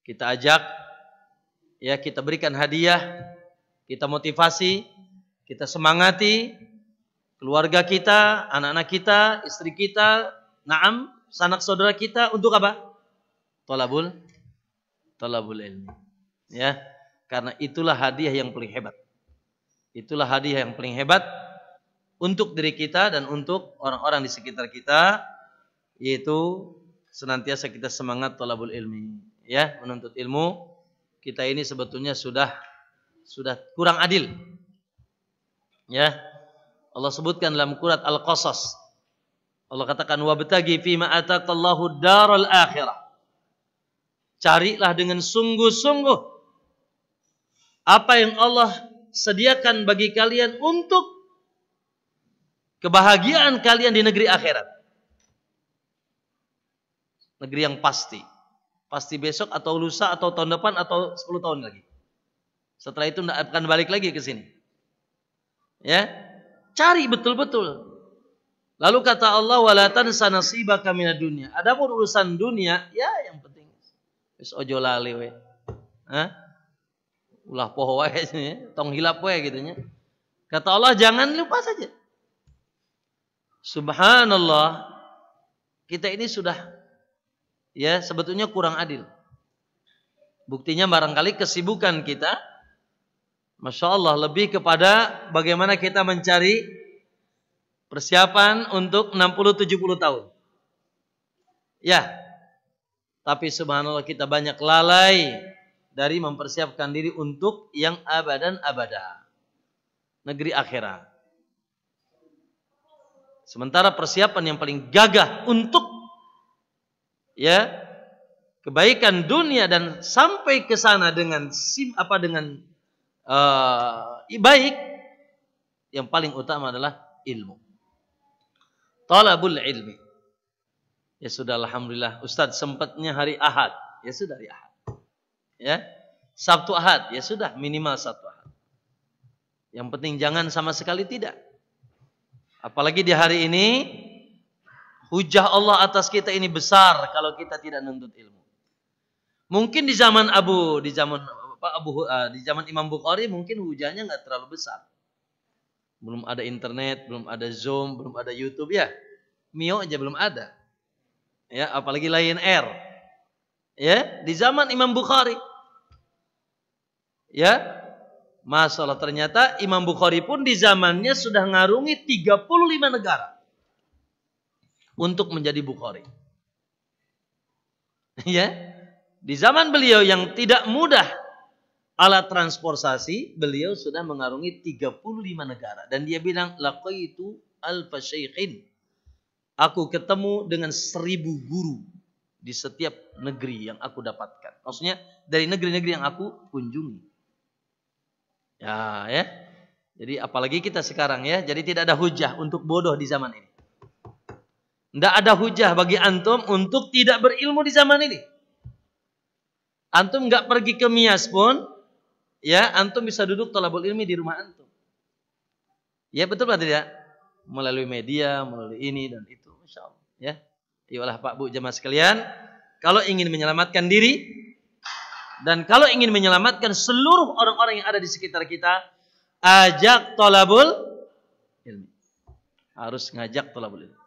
Kita ajak ya kita berikan hadiah, kita motivasi, kita semangati keluarga kita, anak-anak kita, istri kita, naam, sanak saudara kita untuk apa? Tolabul tolabul ilmi. Ya, karena itulah hadiah yang paling hebat. Itulah hadiah yang paling hebat untuk diri kita dan untuk orang-orang di sekitar kita yaitu senantiasa kita semangat tolabul ilmi ya menuntut ilmu kita ini sebetulnya sudah sudah kurang adil. Ya. Allah sebutkan dalam Qur'an Al-Qasas. Allah katakan wabtagi fima ataqallahu darul akhirah. Carilah dengan sungguh-sungguh apa yang Allah sediakan bagi kalian untuk kebahagiaan kalian di negeri akhirat. Negeri yang pasti. Pasti besok atau lusa atau tahun depan atau 10 tahun lagi. Setelah itu tidak akan balik lagi ke sini. Ya, cari betul-betul. Lalu kata Allah walatan siba kami dunia. Adapun urusan dunia, ya yang penting wis ojo lali we. Hah? Ulah poho wae tong hilap wae gitu nya. Kata Allah jangan lupa saja. Subhanallah, kita ini sudah ya sebetulnya kurang adil. Buktinya barangkali kesibukan kita Masya Allah lebih kepada bagaimana kita mencari persiapan untuk 60-70 tahun. Ya, tapi subhanallah kita banyak lalai dari mempersiapkan diri untuk yang abad dan abada. Negeri akhirat. Sementara persiapan yang paling gagah untuk ya kebaikan dunia dan sampai ke sana dengan sim apa dengan uh, baik yang paling utama adalah ilmu. Talabul ilmi. Ya sudah alhamdulillah Ustaz sempatnya hari Ahad. Ya sudah hari Ahad. Ya. Sabtu Ahad, ya sudah minimal Sabtu Ahad. Yang penting jangan sama sekali tidak. Apalagi di hari ini Hujah Allah atas kita ini besar kalau kita tidak nuntut ilmu. Mungkin di zaman Abu, di zaman Pak Abu, uh, di zaman Imam Bukhari mungkin hujahnya nggak terlalu besar. Belum ada internet, belum ada Zoom, belum ada YouTube ya. Mio aja belum ada. Ya, apalagi Lion Air. Ya, di zaman Imam Bukhari. Ya, Masalah ternyata Imam Bukhari pun di zamannya sudah ngarungi 35 negara untuk menjadi Bukhari. ya. Di zaman beliau yang tidak mudah alat transportasi, beliau sudah mengarungi 35 negara dan dia bilang laqaitu alfa syaikhin. Aku ketemu dengan seribu guru di setiap negeri yang aku dapatkan. Maksudnya dari negeri-negeri yang aku kunjungi. Ya, ya. Jadi apalagi kita sekarang ya, jadi tidak ada hujah untuk bodoh di zaman ini. Tidak ada hujah bagi antum untuk tidak berilmu di zaman ini. Antum nggak pergi ke Mias pun, ya antum bisa duduk tolabul ilmi di rumah antum. Ya betul pak tidak? Melalui media, melalui ini dan itu, insya Allah. Ya, iyalah Pak Bu jemaah sekalian, kalau ingin menyelamatkan diri dan kalau ingin menyelamatkan seluruh orang-orang yang ada di sekitar kita, ajak tolabul ilmi. Harus ngajak tolabul ilmi.